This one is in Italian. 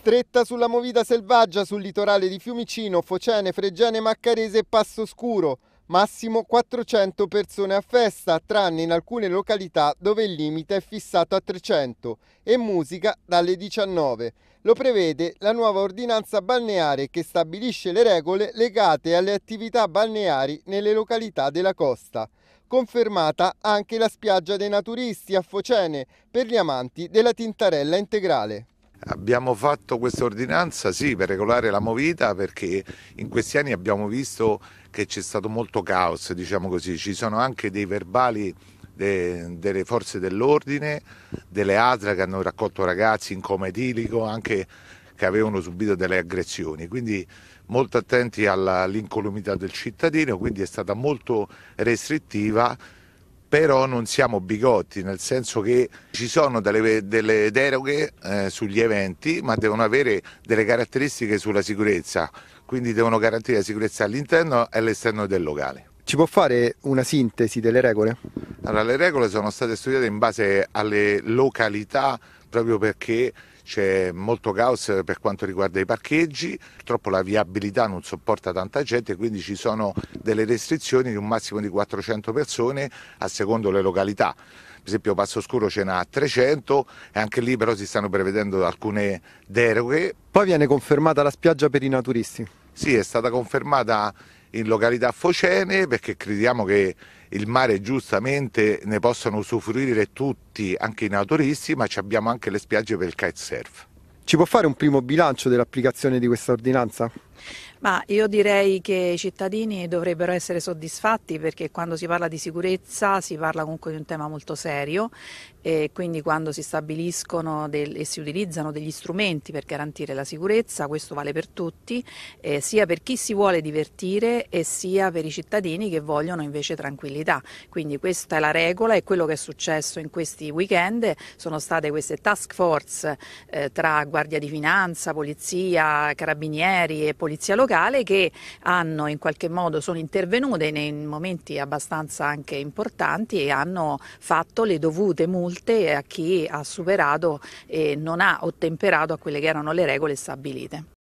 Stretta sulla movida selvaggia sul litorale di Fiumicino, Focene, Fregene, Maccarese e Passo Scuro. Massimo 400 persone a festa, tranne in alcune località dove il limite è fissato a 300 e musica dalle 19. Lo prevede la nuova ordinanza balneare che stabilisce le regole legate alle attività balneari nelle località della costa. Confermata anche la spiaggia dei naturisti a Focene per gli amanti della tintarella integrale. Abbiamo fatto questa ordinanza sì, per regolare la movita perché in questi anni abbiamo visto che c'è stato molto caos, diciamo così, ci sono anche dei verbali de, delle forze dell'ordine, delle ASRA che hanno raccolto ragazzi in coma etilico, anche che avevano subito delle aggressioni, quindi molto attenti all'incolumità del cittadino, quindi è stata molto restrittiva però non siamo bigotti, nel senso che ci sono delle, delle deroghe eh, sugli eventi, ma devono avere delle caratteristiche sulla sicurezza, quindi devono garantire la sicurezza all'interno e all'esterno del locale. Ci può fare una sintesi delle regole? Allora, le regole sono state studiate in base alle località proprio perché c'è molto caos per quanto riguarda i parcheggi, purtroppo la viabilità non sopporta tanta gente, quindi ci sono delle restrizioni di un massimo di 400 persone a secondo le località. Per esempio Passo Scuro ce n'ha 300 e anche lì però si stanno prevedendo alcune deroghe. Poi viene confermata la spiaggia per i naturisti. Sì, è stata confermata in località Focene perché crediamo che il mare giustamente ne possano usufruire tutti, anche i naturisti, ma abbiamo anche le spiagge per il kitesurf. Ci può fare un primo bilancio dell'applicazione di questa ordinanza? Ma io direi che i cittadini dovrebbero essere soddisfatti perché quando si parla di sicurezza si parla comunque di un tema molto serio e quindi quando si stabiliscono del, e si utilizzano degli strumenti per garantire la sicurezza, questo vale per tutti, eh, sia per chi si vuole divertire e sia per i cittadini che vogliono invece tranquillità. Quindi questa è la regola e quello che è successo in questi weekend sono state queste task force eh, tra Guardia di Finanza, Polizia, Carabinieri e Polizia polizia locale che hanno in qualche modo sono intervenute in momenti abbastanza anche importanti e hanno fatto le dovute multe a chi ha superato e non ha ottemperato a quelle che erano le regole stabilite.